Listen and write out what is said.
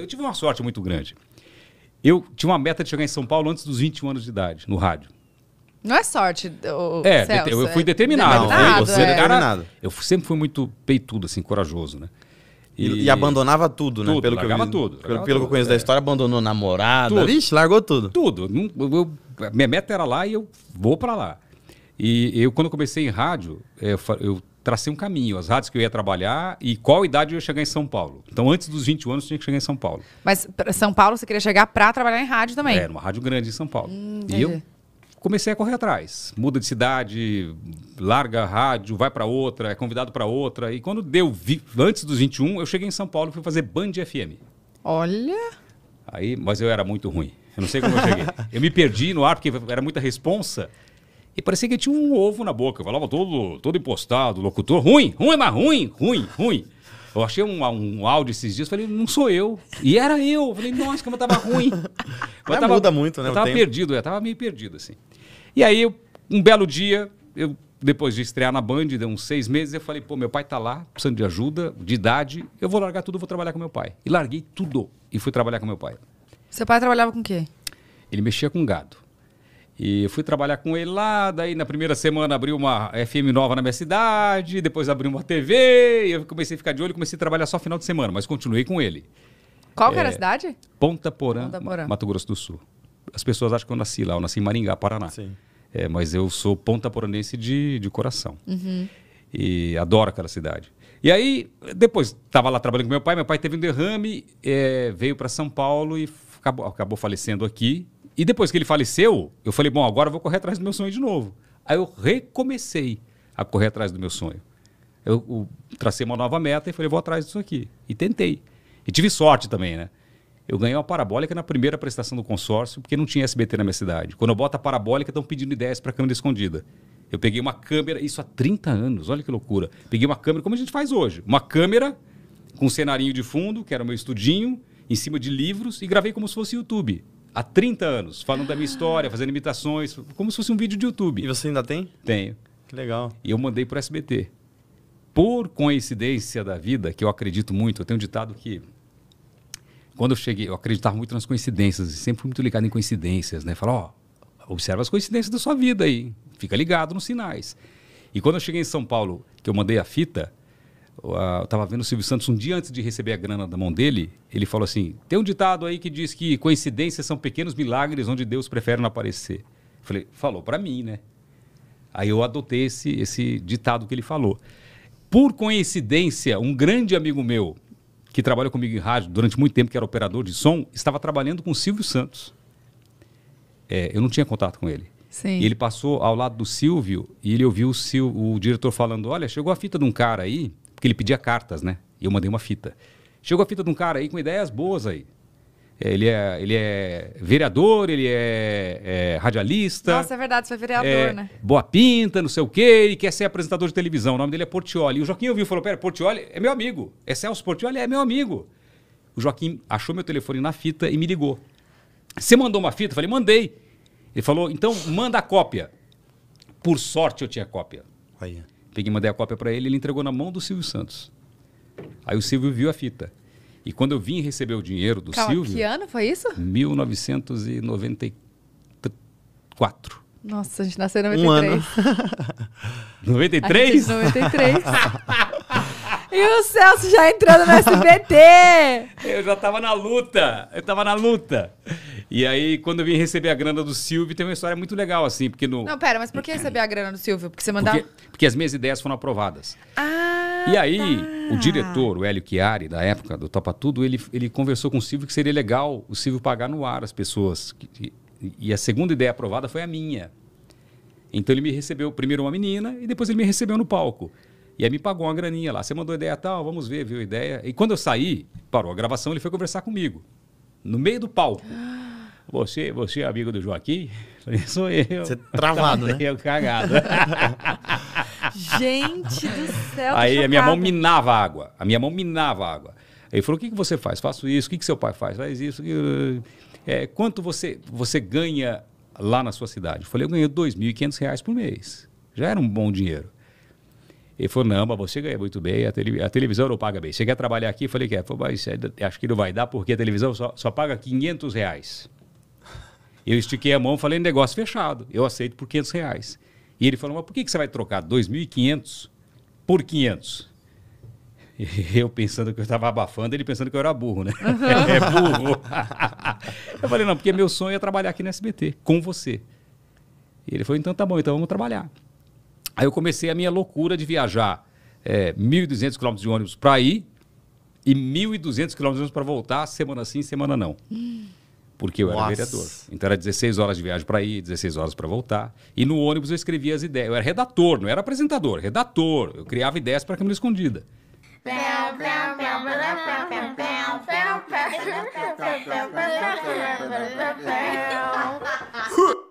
Eu tive uma sorte muito grande. Eu tinha uma meta de chegar em São Paulo antes dos 21 anos de idade, no rádio. Não é sorte, É, Celso, eu é fui determinado. determinado é. eu, eu sempre fui muito peitudo, assim, corajoso, né? E, e, abandonava tudo, né? tudo né? Pelo que eu, tudo. Pelo, pelo tudo, que eu conheço é. da história, abandonou namorada. Tudo. Vixe, largou tudo. Tudo. Eu, eu, minha meta era lá e eu vou para lá. E eu, quando comecei em rádio, eh, eu, tracei um caminho, as rádios que eu ia trabalhar e qual idade eu ia chegar em São Paulo. Então, antes dos 21 anos, eu tinha que chegar em São Paulo. Mas São Paulo você queria chegar para trabalhar em rádio também? Era é, uma rádio grande em São Paulo. Hum, e eu comecei a correr atrás. Muda de cidade, larga a rádio, vai para outra, é convidado para outra. E quando deu, vi, antes dos 21, eu cheguei em São Paulo e fui fazer Band FM. Olha! Aí, mas eu era muito ruim. Eu não sei como eu cheguei. Eu me perdi no ar porque era muita responsa. E parecia que tinha um ovo na boca. Eu falava todo, todo impostado, locutor. Ruim, ruim, mas ruim, ruim, ruim. Eu achei um, um áudio esses dias, falei, não sou eu. E era eu. falei, nossa, como eu tava ruim. Mas tava, muda muito, né? Eu tava tempo. perdido, eu tava meio perdido, assim. E aí, um belo dia, eu, depois de estrear na Band, deu uns seis meses, eu falei, pô, meu pai tá lá, precisando de ajuda, de idade, eu vou largar tudo, vou trabalhar com meu pai. E larguei tudo e fui trabalhar com meu pai. Seu pai trabalhava com o quê? Ele mexia com gado. E fui trabalhar com ele lá, daí na primeira semana abriu uma FM nova na minha cidade, depois abriu uma TV, e eu comecei a ficar de olho, comecei a trabalhar só final de semana, mas continuei com ele. Qual é, era a é, cidade? Ponta Porã, Ponta Porã, Mato Grosso do Sul. As pessoas acham que eu nasci lá, eu nasci em Maringá, Paraná. Sim. É, mas eu sou ponta poranense de, de coração. Uhum. E adoro aquela cidade. E aí, depois, estava lá trabalhando com meu pai, meu pai teve um derrame, é, veio para São Paulo e acabou, acabou falecendo aqui. E depois que ele faleceu, eu falei, bom, agora eu vou correr atrás do meu sonho de novo. Aí eu recomecei a correr atrás do meu sonho. Eu, eu tracei uma nova meta e falei, vou atrás disso aqui. E tentei. E tive sorte também, né? Eu ganhei uma parabólica na primeira prestação do consórcio, porque não tinha SBT na minha cidade. Quando eu boto a parabólica, estão pedindo ideias para câmera escondida. Eu peguei uma câmera, isso há 30 anos, olha que loucura. Peguei uma câmera, como a gente faz hoje, uma câmera com um cenarinho de fundo, que era o meu estudinho, em cima de livros, e gravei como se fosse YouTube há 30 anos, falando da minha história, fazendo imitações, como se fosse um vídeo de YouTube. E você ainda tem? Tenho. Que legal. E eu mandei para o SBT. Por coincidência da vida, que eu acredito muito, eu tenho um ditado que quando eu cheguei, eu acreditava muito nas coincidências, sempre fui muito ligado em coincidências, né? Falar, ó, observa as coincidências da sua vida aí, fica ligado nos sinais. E quando eu cheguei em São Paulo, que eu mandei a fita, eu ah, estava vendo o Silvio Santos um dia antes de receber a grana da mão dele, ele falou assim: tem um ditado aí que diz que coincidências são pequenos milagres onde Deus prefere não aparecer. Eu falei, falou para mim, né? Aí eu adotei esse, esse ditado que ele falou. Por coincidência, um grande amigo meu, que trabalhou comigo em rádio durante muito tempo, que era operador de som, estava trabalhando com o Silvio Santos. É, eu não tinha contato com ele. Sim. E ele passou ao lado do Silvio e ele ouviu o, Sil, o diretor falando: Olha, chegou a fita de um cara aí ele pedia cartas, né? E eu mandei uma fita. Chegou a fita de um cara aí com ideias boas aí. É, ele é, ele é vereador, ele é, é radialista. Nossa, é verdade, você é vereador, é, né? Boa pinta, não sei o quê, e quer ser apresentador de televisão. O nome dele é Portioli. E o Joaquim ouviu e falou: Pera, Portioli é meu amigo. É Celso Portioli, é meu amigo. O Joaquim achou meu telefone na fita e me ligou. Você mandou uma fita? Eu falei: Mandei. Ele falou: Então manda a cópia. Por sorte eu tinha cópia. Aí. Peguei, mandei a cópia para ele, ele entregou na mão do Silvio Santos. Aí o Silvio viu a fita. E quando eu vim receber o dinheiro do Calma, Silvio. Que ano foi isso? 1994. Nossa, a gente nasceu em 93. Um 93? 93. e o Celso já entrando no SBT! Eu já tava na luta! Eu tava na luta! E aí, quando eu vim receber a grana do Silvio, tem uma história muito legal, assim, porque no... Não, pera, mas por que receber a grana do Silvio? Porque você mandava... Porque, porque as minhas ideias foram aprovadas. Ah, E aí, tá. o diretor, o Hélio Chiari, da época do Topa Tudo, ele, ele conversou com o Silvio que seria legal o Silvio pagar no ar as pessoas. E a segunda ideia aprovada foi a minha. Então ele me recebeu primeiro uma menina e depois ele me recebeu no palco. E aí me pagou uma graninha lá. Você mandou ideia tal, vamos ver, viu a ideia. E quando eu saí, parou a gravação, ele foi conversar comigo. No meio do palco. Você, você é amigo do Joaquim? falei, sou eu. Você é travado, tá né? Eu cagado. Gente do céu. Aí chocado. a minha mão minava a água. A minha mão minava a água. Ele falou: o que, que você faz? Faço isso. O que, que seu pai faz? Faz isso. É, quanto você, você ganha lá na sua cidade? Eu falei: eu ganho 2.500 reais por mês. Já era um bom dinheiro. Ele falou, não, mas você ganha muito bem, a, tele, a televisão não paga bem. Você quer trabalhar aqui? Eu falei, quer. É. Falei, mas acho que não vai dar, porque a televisão só, só paga 500 reais. Eu estiquei a mão e falei, negócio fechado, eu aceito por 500 reais. E ele falou, mas por que, que você vai trocar 2.500 por 500? eu pensando que eu estava abafando, ele pensando que eu era burro, né? Uhum. é burro. eu falei, não, porque meu sonho é trabalhar aqui na SBT, com você. E ele falou, então tá bom, então vamos trabalhar. Aí eu comecei a minha loucura de viajar é, 1.200 quilômetros de ônibus para ir e 1.200 quilômetros para voltar, semana sim, semana não. Hum porque eu Nossa. era vereador. Então era 16 horas de viagem para ir, 16 horas para voltar. E no ônibus eu escrevia as ideias. Eu era redator, não era apresentador, redator. Eu criava ideias para a câmera escondida.